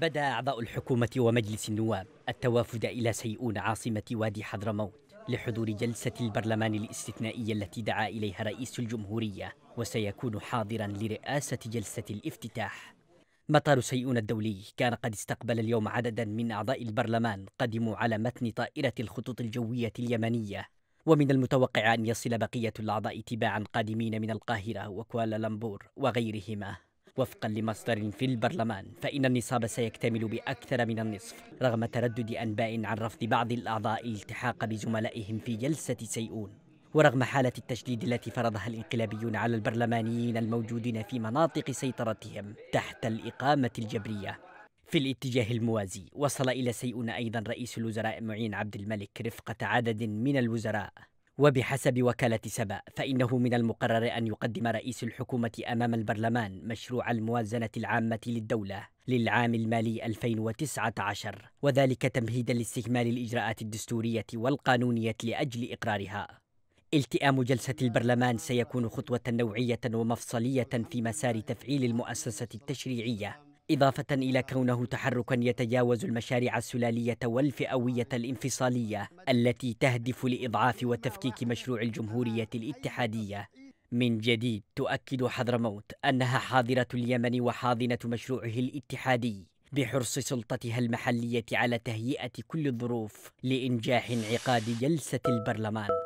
بدا أعضاء الحكومة ومجلس النواب التوافد إلى سيئون عاصمة وادي حضرموت لحضور جلسة البرلمان الاستثنائية التي دعا إليها رئيس الجمهورية وسيكون حاضرا لرئاسة جلسة الافتتاح مطار سيئون الدولي كان قد استقبل اليوم عددا من أعضاء البرلمان قدموا على متن طائرة الخطوط الجوية اليمنية ومن المتوقع أن يصل بقية الأعضاء تباعا قادمين من القاهرة وكوالالمبور وغيرهما وفقا لمصدر في البرلمان فإن النصاب سيكتمل بأكثر من النصف رغم تردد أنباء عن رفض بعض الأعضاء الالتحاق بزملائهم في جلسة سيئون ورغم حالة التشديد التي فرضها الانقلابيون على البرلمانيين الموجودين في مناطق سيطرتهم تحت الإقامة الجبرية في الاتجاه الموازي وصل إلى سيئون أيضا رئيس الوزراء معين عبد الملك رفقة عدد من الوزراء وبحسب وكالة سبأ فإنه من المقرر أن يقدم رئيس الحكومة أمام البرلمان مشروع الموازنة العامة للدولة للعام المالي 2019 وذلك تمهيدا لاستكمال الإجراءات الدستورية والقانونية لأجل إقرارها التئام جلسة البرلمان سيكون خطوة نوعية ومفصلية في مسار تفعيل المؤسسة التشريعية إضافة إلى كونه تحركا يتجاوز المشاريع السلالية والفئوية الانفصالية التي تهدف لإضعاف وتفكيك مشروع الجمهورية الاتحادية من جديد تؤكد حضرموت أنها حاضرة اليمن وحاضنة مشروعه الاتحادي بحرص سلطتها المحلية على تهيئة كل الظروف لإنجاح انعقاد جلسة البرلمان